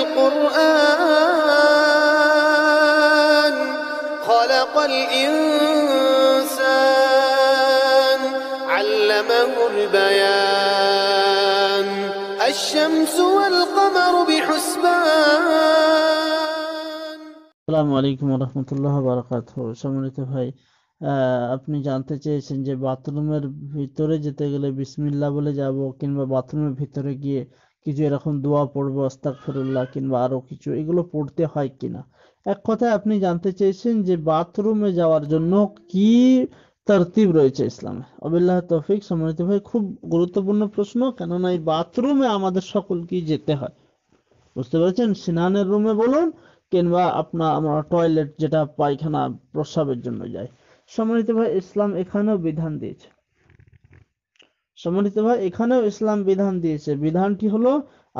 القرآن خلق الإنسان علمه البيان الشمس والقمر بحسبان السلام عليكم ورحمة الله وبركاته সম্মানিত ভাই আপনি জানতে চেয়েছেন যে বাথরুমের ভিতরে যেতে গেলে বিসমিল্লা বলে যাব কিংবা বাথরুমের ভিতরে গিয়ে কিছু এরকম দোয়া পড়বো আস্তাকফিরুল্লাহ কিংবা আরো কিছু এগুলো পড়তে হয় কিনা এক কথায় আপনি জানতে চেয়েছেন যে বাথরুমে যাওয়ার জন্য কি তারতিব রয়েছে ইসলামে অবিল্লাহ তৌফিক সম্মানিত ভাই খুব গুরুত্বপূর্ণ প্রশ্ন কেননা এই বাথরুমে আমাদের সকলকেই যেতে হয় বুঝতে পেরেছেন সিনানের রুমে বলুন কিংবা আপনার আমরা টয়লেট যেটা পায়খানা প্রস্রাবের জন্য যায় সম্মানিত ভাই ইসলাম এখানেও বিধান দিয়েছে সম্মানিত ভাই এখানেও ইসলাম বিধান দিয়েছে বিধানটি হলো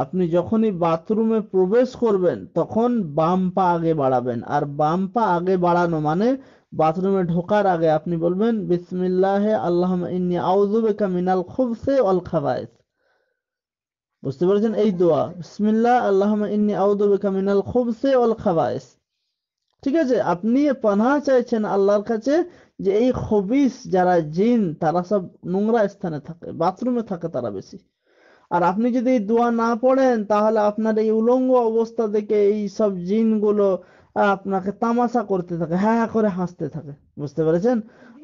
আপনি যখনই বাথরুমে প্রবেশ করবেন তখন বাম পা আগে বাড়াবেন আর বাম পা আগে বাড়ানো মানে বাথরুমে ঢোকার আগে আপনি বলবেন বিসমিল্লাহ আল্লাহ আউজুবেকা মিনাল খুবসে অল খাবায়স বুঝতে পারছেন এই দোয়া বিসমিল্লাহ আল্লাহ ইন্নি আউজুবেকা মিনাল খুবসে অল খাবায়স ঠিক আছে আপনি পানা চাইছেন আল্লাহর কাছে যে এই খবিস যারা জিন তারা সব নোংরা স্থানে থাকে বাথরুমে থাকে তারা বেশি আর আপনি যদি দোয়া না পড়েন তাহলে আপনার এই উলঙ্গ অবস্থা থেকে এই সব জিনগুলো আপনাকে তামাশা করতে থাকে হ্যাঁ হ্যাঁ করে হাসতে থাকে বুঝতে পেরেছেন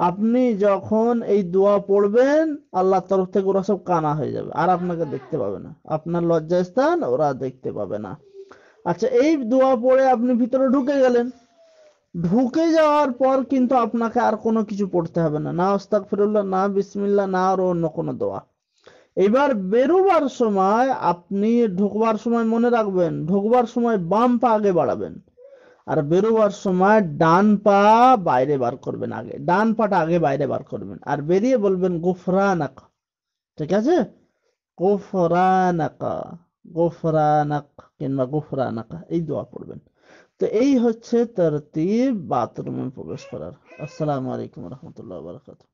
আপনি যখন এই দোয়া পড়বেন আল্লাহর তরফ থেকে ওরা সব কানা হয়ে যাবে আর আপনাকে দেখতে পাবে না আপনার লজ্জাস্থান ওরা দেখতে পাবে না আচ্ছা এই দোয়া পড়ে আপনি ভিতরে ঢুকে গেলেন ঢুকে যাওয়ার পর কিন্তু আপনাকে আর কোনো কিছু পড়তে হবে না না ওস্তাক ফিরুল্লাহ না বিসমিল্লা না আর অন্য কোনো দোয়া এবার বেরোবার সময় আপনি ঢুকবার সময় মনে রাখবেন ঢুকবার সময় বাম পা আগে বাড়াবেন আর বেরোবার সময় ডান পা বাইরে বার করবেন আগে ডান পাটা আগে বাইরে বার করবেন আর বেরিয়ে বলবেন গোফরানাক ঠিক আছে গোফরানাকা গোফরানাক কিংবা গোফরানাকা এই দোয়া পড়বেন তো এই হচ্ছে তারতিব বাথরুমে প্রবেশ করার আসসালামু আলাইকুম রহমতুল্লাহ বারকাতু